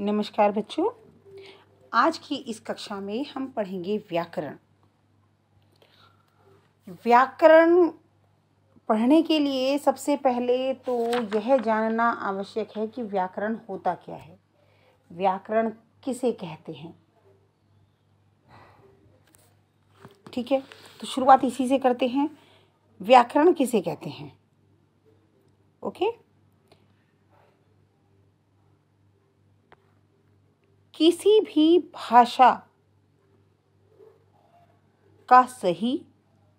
नमस्कार बच्चों आज की इस कक्षा में हम पढ़ेंगे व्याकरण व्याकरण पढ़ने के लिए सबसे पहले तो यह जानना आवश्यक है कि व्याकरण होता क्या है व्याकरण किसे कहते हैं ठीक है तो शुरुआत इसी से करते हैं व्याकरण किसे कहते हैं ओके किसी भी भाषा का सही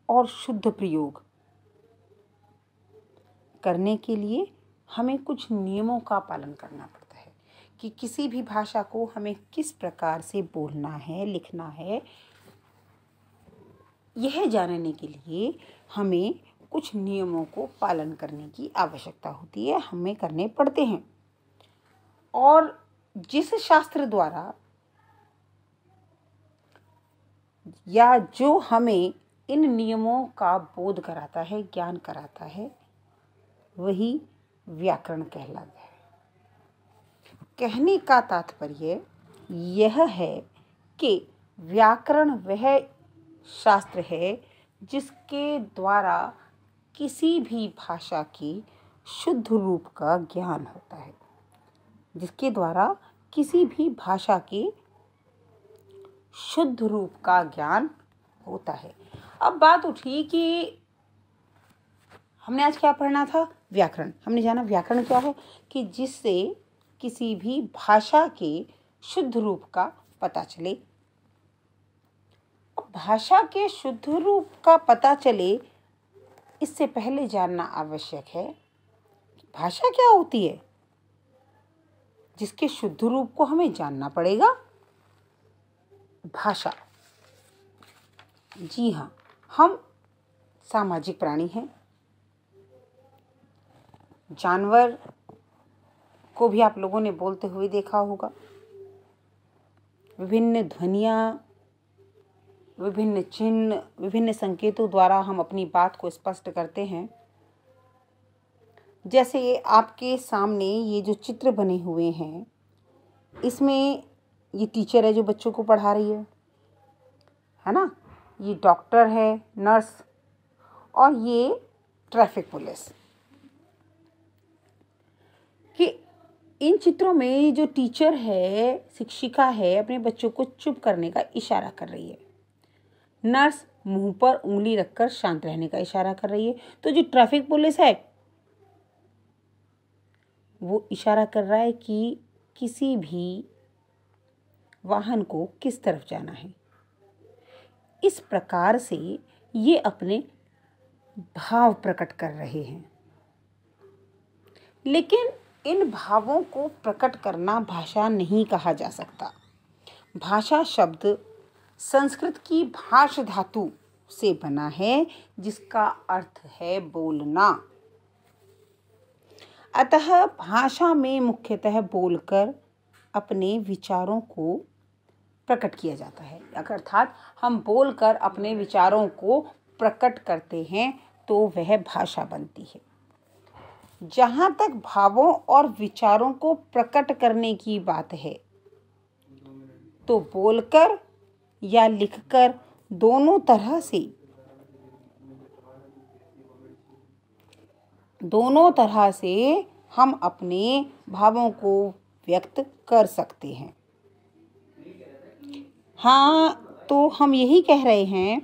और शुद्ध प्रयोग करने के लिए हमें कुछ नियमों का पालन करना पड़ता है कि किसी भी भाषा को हमें किस प्रकार से बोलना है लिखना है यह जानने के लिए हमें कुछ नियमों को पालन करने की आवश्यकता होती है हमें करने पड़ते हैं और जिस शास्त्र द्वारा या जो हमें इन नियमों का बोध कराता है ज्ञान कराता है वही व्याकरण कहलाता है कहने का तात्पर्य यह है कि व्याकरण वह शास्त्र है जिसके द्वारा किसी भी भाषा की शुद्ध रूप का ज्ञान होता है जिसके द्वारा किसी भी भाषा के शुद्ध रूप का ज्ञान होता है अब बात उठी कि हमने आज क्या पढ़ना था व्याकरण हमने जाना व्याकरण क्या है कि जिससे किसी भी भाषा के शुद्ध रूप का पता चले भाषा के शुद्ध रूप का पता चले इससे पहले जानना आवश्यक है भाषा क्या होती है जिसके शुद्ध रूप को हमें जानना पड़ेगा भाषा जी हाँ हम सामाजिक प्राणी हैं जानवर को भी आप लोगों ने बोलते हुए देखा होगा विभिन्न ध्वनियाँ विभिन्न चिन्ह विभिन्न संकेतों द्वारा हम अपनी बात को स्पष्ट करते हैं जैसे ये आपके सामने ये जो चित्र बने हुए हैं इसमें ये टीचर है जो बच्चों को पढ़ा रही है है ना ये डॉक्टर है नर्स और ये ट्रैफिक पुलिस कि इन चित्रों में जो टीचर है शिक्षिका है अपने बच्चों को चुप करने का इशारा कर रही है नर्स मुंह पर उंगली रखकर शांत रहने का इशारा कर रही है तो जो ट्रैफिक पुलिस है वो इशारा कर रहा है कि किसी भी वाहन को किस तरफ जाना है इस प्रकार से ये अपने भाव प्रकट कर रहे हैं लेकिन इन भावों को प्रकट करना भाषा नहीं कहा जा सकता भाषा शब्द संस्कृत की भाष धातु से बना है जिसका अर्थ है बोलना अतः भाषा में मुख्यतः बोलकर अपने विचारों को प्रकट किया जाता है अर्थात हम बोलकर अपने विचारों को प्रकट करते हैं तो वह भाषा बनती है जहाँ तक भावों और विचारों को प्रकट करने की बात है तो बोलकर या लिखकर दोनों तरह से दोनों तरह से हम अपने भावों को व्यक्त कर सकते हैं हाँ तो हम यही कह रहे हैं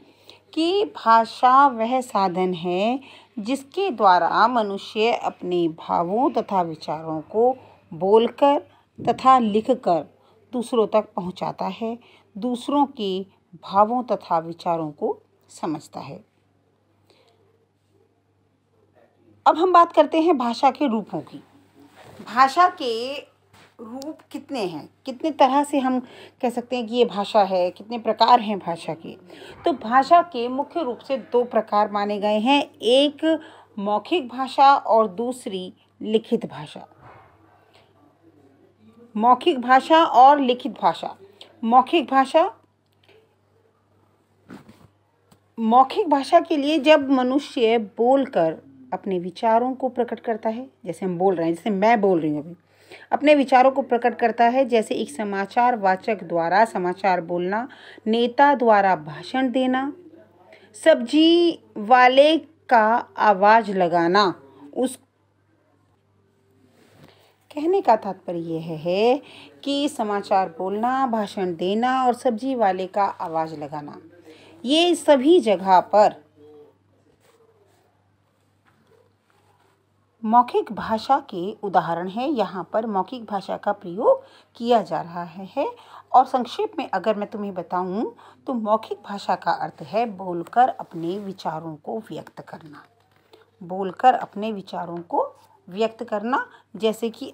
कि भाषा वह साधन है जिसके द्वारा मनुष्य अपने भावों तथा विचारों को बोलकर तथा लिखकर दूसरों तक पहुंचाता है दूसरों के भावों तथा विचारों को समझता है अब हम बात करते हैं भाषा के रूपों की भाषा के रूप कितने हैं कितने तरह से हम कह सकते हैं कि ये भाषा है कितने प्रकार हैं भाषा के तो भाषा के मुख्य रूप से दो प्रकार माने गए हैं एक मौखिक भाषा और दूसरी लिखित भाषा मौखिक भाषा और लिखित भाषा मौखिक भाषा मौखिक भाषा के लिए जब मनुष्य बोलकर अपने विचारों को प्रकट करता है जैसे हम बोल रहे हैं जैसे मैं बोल रही हूँ अभी अपने विचारों को प्रकट करता है जैसे एक समाचार वाचक द्वारा समाचार बोलना नेता द्वारा भाषण देना सब्जी वाले का आवाज़ लगाना उस कहने का तात्पर्य यह है कि समाचार बोलना भाषण देना और सब्जी वाले का आवाज़ लगाना ये सभी जगह पर मौखिक भाषा के उदाहरण हैं यहाँ पर मौखिक भाषा का प्रयोग किया जा रहा है, है और संक्षेप में अगर मैं तुम्हें बताऊँ तो मौखिक भाषा का अर्थ है बोलकर अपने विचारों को व्यक्त करना बोलकर अपने विचारों को व्यक्त करना जैसे कि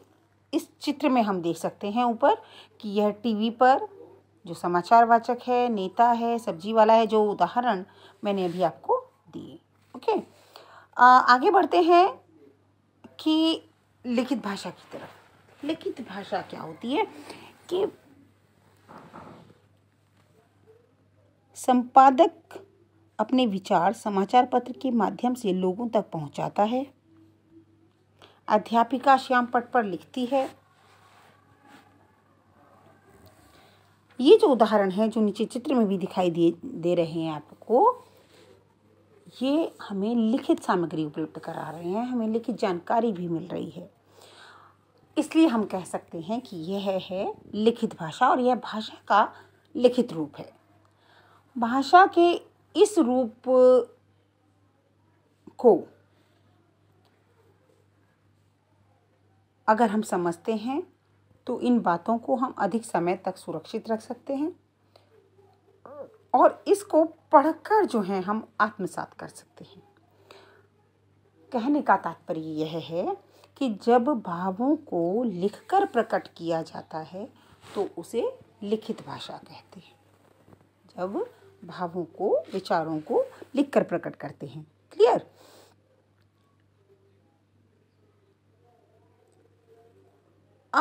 इस चित्र में हम देख सकते हैं ऊपर कि यह टीवी पर जो समाचार वाचक है नेता है सब्जी वाला है जो उदाहरण मैंने अभी आपको दिए ओके आ, आगे बढ़ते हैं कि लिखित भाषा की तरफ लिखित भाषा क्या होती है कि संपादक अपने विचार समाचार पत्र के माध्यम से लोगों तक पहुंचाता है अध्यापिका श्याम पट पर लिखती है ये जो उदाहरण है जो नीचे चित्र में भी दिखाई दे दे रहे हैं आपको ये हमें लिखित सामग्री उपलब्ध करा रहे हैं हमें लिखित जानकारी भी मिल रही है इसलिए हम कह सकते हैं कि यह है, है लिखित भाषा और यह भाषा का लिखित रूप है भाषा के इस रूप को अगर हम समझते हैं तो इन बातों को हम अधिक समय तक सुरक्षित रख सकते हैं और इसको पढ़कर जो है हम आत्मसात कर सकते हैं कहने का तात्पर्य यह है कि जब भावों को लिखकर प्रकट किया जाता है तो उसे लिखित भाषा कहते हैं जब भावों को विचारों को लिखकर प्रकट करते हैं क्लियर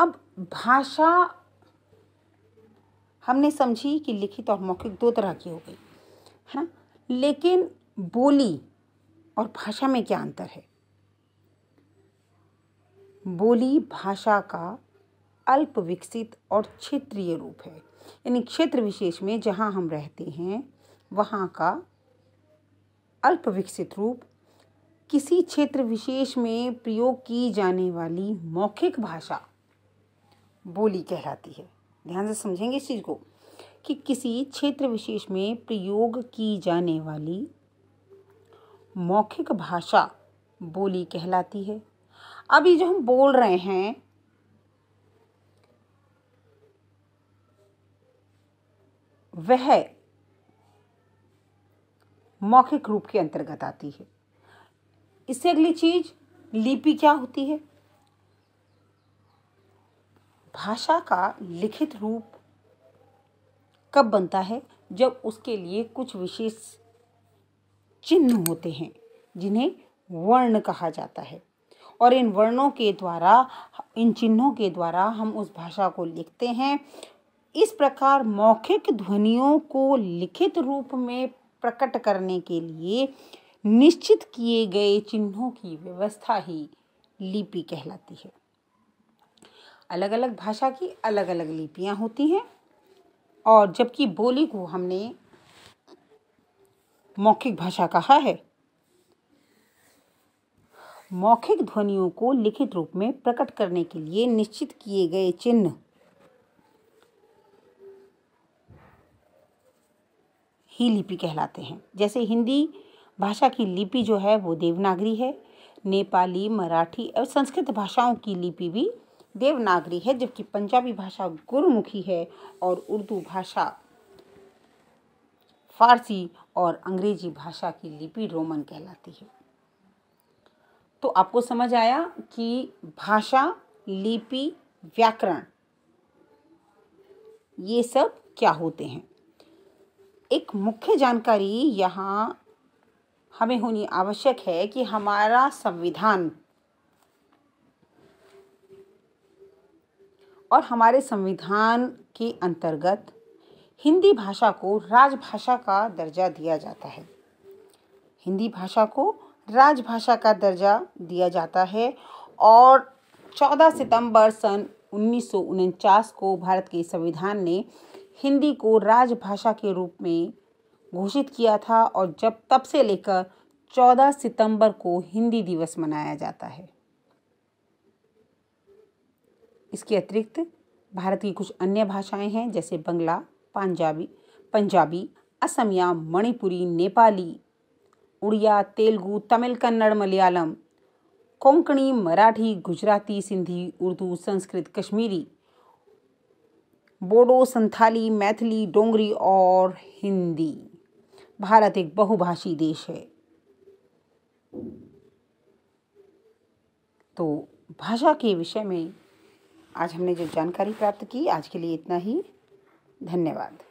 अब भाषा हमने समझी कि लिखित और मौखिक दो तरह की हो गई है ना लेकिन बोली और भाषा में क्या अंतर है बोली भाषा का अल्प विकसित और क्षेत्रीय रूप है यानी क्षेत्र विशेष में जहाँ हम रहते हैं वहाँ का अल्प विकसित रूप किसी क्षेत्र विशेष में प्रयोग की जाने वाली मौखिक भाषा बोली कहलाती है ध्यान से समझेंगे इस चीज़ को कि किसी क्षेत्र विशेष में प्रयोग की जाने वाली मौखिक भाषा बोली कहलाती है अब ये जो हम बोल रहे हैं वह मौखिक रूप के अंतर्गत आती है इससे अगली चीज लिपि क्या होती है भाषा का लिखित रूप कब बनता है जब उसके लिए कुछ विशेष चिन्ह होते हैं जिन्हें वर्ण कहा जाता है और इन वर्णों के द्वारा इन चिन्हों के द्वारा हम उस भाषा को लिखते हैं इस प्रकार मौखिक ध्वनियों को लिखित रूप में प्रकट करने के लिए निश्चित किए गए चिन्हों की व्यवस्था ही लिपि कहलाती है अलग अलग भाषा की अलग अलग लिपियाँ होती हैं और जबकि बोली को हमने मौखिक भाषा कहा है मौखिक ध्वनियों को लिखित रूप में प्रकट करने के लिए निश्चित किए गए चिन्ह ही लिपि कहलाते हैं जैसे हिंदी भाषा की लिपि जो है वो देवनागरी है नेपाली मराठी और संस्कृत भाषाओं की लिपि भी देवनागरी है जबकि पंजाबी भाषा गुरुमुखी है और उर्दू भाषा फारसी और अंग्रेजी भाषा की लिपि रोमन कहलाती है तो आपको समझ आया कि भाषा लिपि व्याकरण ये सब क्या होते हैं एक मुख्य जानकारी यहाँ हमें होनी आवश्यक है कि हमारा संविधान और हमारे संविधान के अंतर्गत हिंदी भाषा को राजभाषा का दर्जा दिया जाता है हिंदी भाषा को राजभाषा का दर्जा दिया जाता है और 14 सितंबर सन उन्नीस को भारत के संविधान ने हिंदी को राजभाषा के रूप में घोषित किया था और जब तब से लेकर 14 सितंबर को हिंदी दिवस मनाया जाता है इसके अतिरिक्त भारत की कुछ अन्य भाषाएं हैं जैसे बंगला पंजाबी पंजाबी असमिया मणिपुरी नेपाली उड़िया तेलुगु तमिल कन्नड़ मलयालम कोंकणी मराठी गुजराती सिंधी उर्दू संस्कृत कश्मीरी बोडो संथाली मैथिली डोंगरी और हिंदी भारत एक बहुभाषी देश है तो भाषा के विषय में आज हमने जो जानकारी प्राप्त की आज के लिए इतना ही धन्यवाद